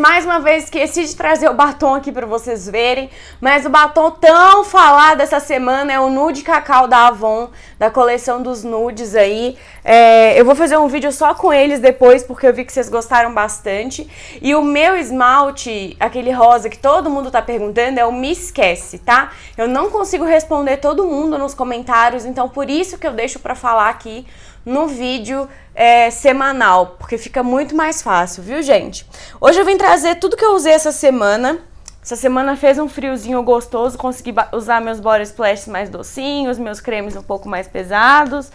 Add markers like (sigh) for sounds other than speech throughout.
mais uma vez esqueci de trazer o batom aqui para vocês verem, mas o batom tão falado essa semana é o Nude Cacau da Avon, da coleção dos nudes aí. É, eu vou fazer um vídeo só com eles depois, porque eu vi que vocês gostaram bastante. E o meu esmalte, aquele rosa que todo mundo tá perguntando, é o Me Esquece, tá? Eu não consigo responder todo mundo nos comentários, então por isso que eu deixo para falar aqui no vídeo é, semanal, porque fica muito mais fácil, viu, gente? Hoje eu vim trazer tudo que eu usei essa semana. Essa semana fez um friozinho gostoso, consegui usar meus body splashes mais docinhos, meus cremes um pouco mais pesados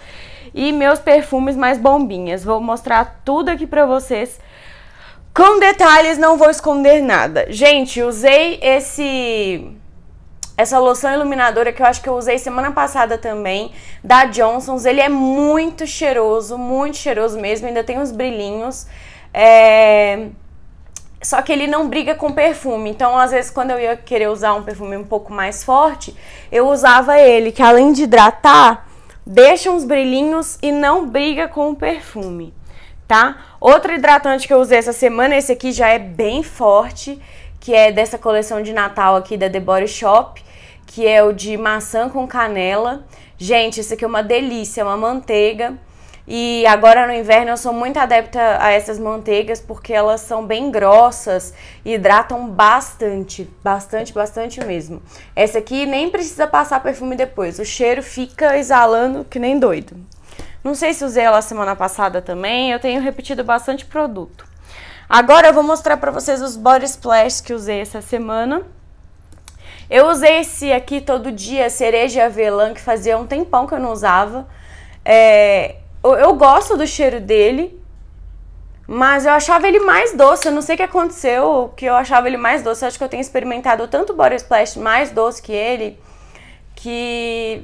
e meus perfumes mais bombinhas. Vou mostrar tudo aqui pra vocês com detalhes, não vou esconder nada. Gente, usei esse essa loção iluminadora que eu acho que eu usei semana passada também, da Johnson's. Ele é muito cheiroso, muito cheiroso mesmo, ainda tem uns brilhinhos. É... Só que ele não briga com perfume. Então, às vezes, quando eu ia querer usar um perfume um pouco mais forte, eu usava ele, que além de hidratar, deixa uns brilhinhos e não briga com o perfume, tá? Outro hidratante que eu usei essa semana, esse aqui já é bem forte, que é dessa coleção de Natal aqui da The Body Shop que é o de maçã com canela. Gente, isso aqui é uma delícia, é uma manteiga. E agora no inverno eu sou muito adepta a essas manteigas porque elas são bem grossas e hidratam bastante, bastante, bastante mesmo. Essa aqui nem precisa passar perfume depois, o cheiro fica exalando que nem doido. Não sei se usei ela semana passada também, eu tenho repetido bastante produto. Agora eu vou mostrar pra vocês os body splash que usei essa semana. Eu usei esse aqui todo dia, cereja e avelã, que fazia um tempão que eu não usava. É, eu, eu gosto do cheiro dele, mas eu achava ele mais doce. Eu não sei o que aconteceu, que eu achava ele mais doce. Eu acho que eu tenho experimentado tanto Body Splash mais doce que ele, que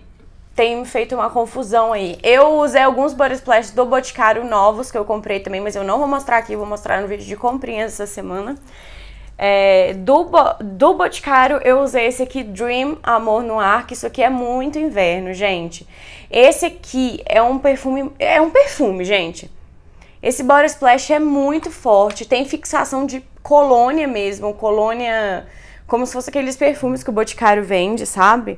tem feito uma confusão aí. Eu usei alguns Body Splash do Boticário novos que eu comprei também, mas eu não vou mostrar aqui, vou mostrar no vídeo de comprinhas essa semana. É, do, do Boticário, eu usei esse aqui, Dream Amor no Ar, que isso aqui é muito inverno, gente. Esse aqui é um perfume, é um perfume, gente. Esse Body Splash é muito forte, tem fixação de colônia mesmo, colônia como se fosse aqueles perfumes que o Boticário vende, sabe?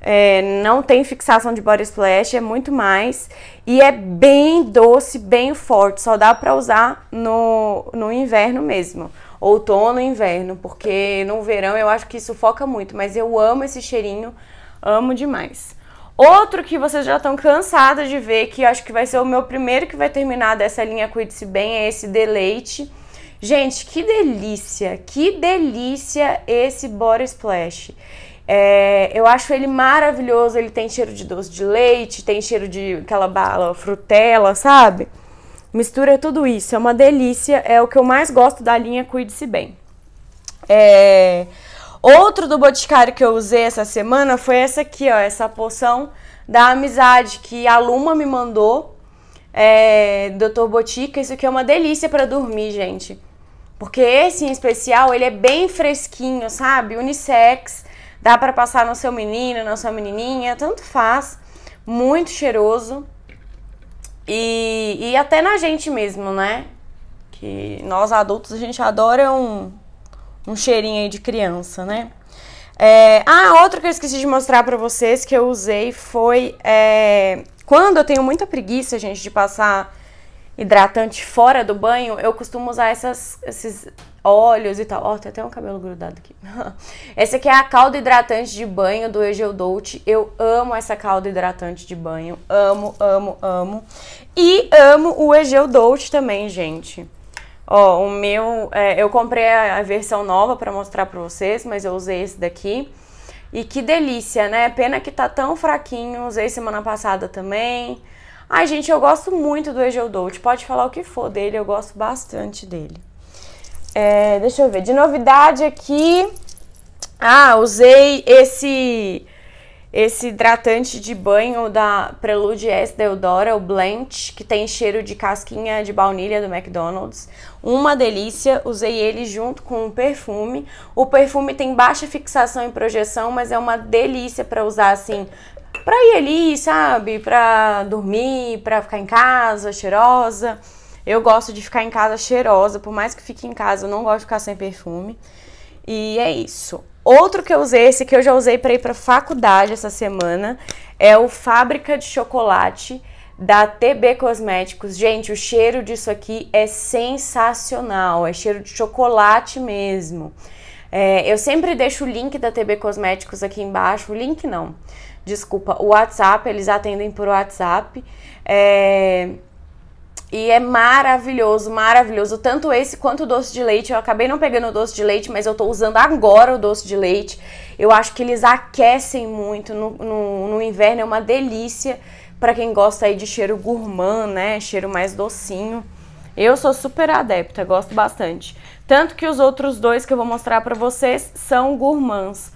É, não tem fixação de Body Splash, é muito mais. E é bem doce, bem forte, só dá pra usar no, no inverno mesmo outono e inverno, porque no verão eu acho que sufoca muito, mas eu amo esse cheirinho, amo demais. Outro que vocês já estão cansadas de ver, que acho que vai ser o meu primeiro que vai terminar dessa linha Cuide-se Bem, é esse Deleite. Gente, que delícia, que delícia esse Body Splash. É, eu acho ele maravilhoso, ele tem cheiro de doce de leite, tem cheiro de aquela bala, frutela, sabe? Mistura tudo isso, é uma delícia, é o que eu mais gosto da linha Cuide-se Bem. É... Outro do Boticário que eu usei essa semana foi essa aqui, ó, essa poção da amizade que a Luma me mandou, é, Dr. Botica. Isso aqui é uma delícia para dormir, gente. Porque esse em especial, ele é bem fresquinho, sabe? Unissex, dá para passar no seu menino, na sua menininha, tanto faz. Muito cheiroso. E, e até na gente mesmo, né? Que nós adultos a gente adora um, um cheirinho aí de criança, né? É, ah, outro que eu esqueci de mostrar pra vocês que eu usei foi. É, quando eu tenho muita preguiça, gente, de passar hidratante fora do banho, eu costumo usar essas, esses óleos e tal. Ó, oh, tem até um cabelo grudado aqui. (laughs) Essa aqui é a calda hidratante de banho do Egeu Dolce. Eu amo essa calda hidratante de banho. Amo, amo, amo. E amo o Egeu Dolce também, gente. Ó, oh, o meu... É, eu comprei a, a versão nova para mostrar pra vocês, mas eu usei esse daqui. E que delícia, né? Pena que tá tão fraquinho. Usei semana passada também. Ai, gente, eu gosto muito do Egeodolt. Pode falar o que for dele, eu gosto bastante dele. É, deixa eu ver. De novidade aqui. Ah, usei esse esse hidratante de banho da Prelude S Deodora, o Blanch, que tem cheiro de casquinha de baunilha do McDonald's. Uma delícia, usei ele junto com o perfume. O perfume tem baixa fixação e projeção, mas é uma delícia para usar assim pra ir ali, sabe? Pra dormir, pra ficar em casa, cheirosa. Eu gosto de ficar em casa cheirosa, por mais que fique em casa, eu não gosto de ficar sem perfume. E é isso. Outro que eu usei, esse que eu já usei para ir para faculdade essa semana, é o Fábrica de Chocolate da TB Cosméticos. Gente, o cheiro disso aqui é sensacional, é cheiro de chocolate mesmo. É, eu sempre deixo o link da TB Cosméticos aqui embaixo, o link não, desculpa, o WhatsApp, eles atendem por WhatsApp. É... E é maravilhoso, maravilhoso. Tanto esse quanto o doce de leite. Eu acabei não pegando o doce de leite, mas eu tô usando agora o doce de leite. Eu acho que eles aquecem muito. No, no, no inverno é uma delícia para quem gosta aí de cheiro gourmand, né? Cheiro mais docinho. Eu sou super adepta, gosto bastante. Tanto que os outros dois que eu vou mostrar para vocês são gourmands.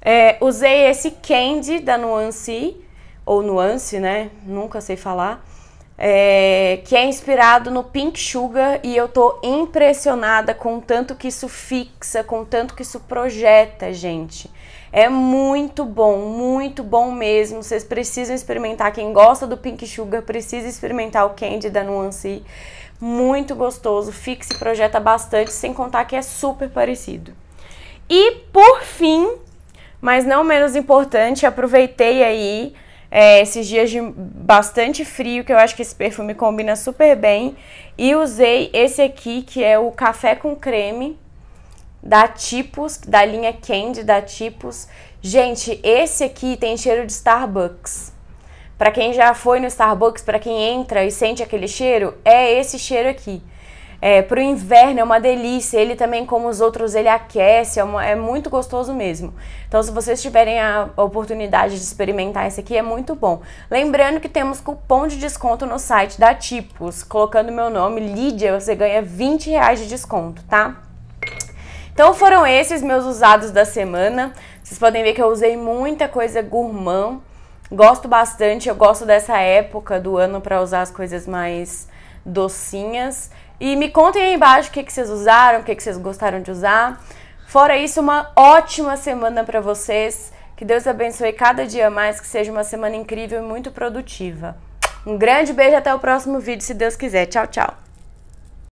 É, usei esse Candy da Nuance, ou Nuance, né? Nunca sei falar. É, que é inspirado no Pink Sugar e eu tô impressionada com tanto que isso fixa, com tanto que isso projeta, gente. É muito bom, muito bom mesmo. Vocês precisam experimentar. Quem gosta do Pink Sugar precisa experimentar o Candy da Nuance. Muito gostoso, fixa e projeta bastante, sem contar que é super parecido. E por mas não menos importante, aproveitei aí é, esses dias de bastante frio, que eu acho que esse perfume combina super bem. E usei esse aqui, que é o Café com Creme, da Tipos, da linha Candy da Tipos. Gente, esse aqui tem cheiro de Starbucks. Para quem já foi no Starbucks, para quem entra e sente aquele cheiro, é esse cheiro aqui. É, o inverno é uma delícia, ele também, como os outros, ele aquece, é, uma, é muito gostoso mesmo. Então, se vocês tiverem a oportunidade de experimentar esse aqui, é muito bom. Lembrando que temos cupom de desconto no site da Tipos. Colocando meu nome, Lídia, você ganha 20 reais de desconto, tá? Então foram esses meus usados da semana. Vocês podem ver que eu usei muita coisa gourmand. Gosto bastante, eu gosto dessa época do ano para usar as coisas mais docinhas. E me contem aí embaixo o que, que vocês usaram, o que, que vocês gostaram de usar. Fora isso, uma ótima semana para vocês. Que Deus abençoe cada dia mais, que seja uma semana incrível e muito produtiva. Um grande beijo até o próximo vídeo, se Deus quiser. Tchau, tchau.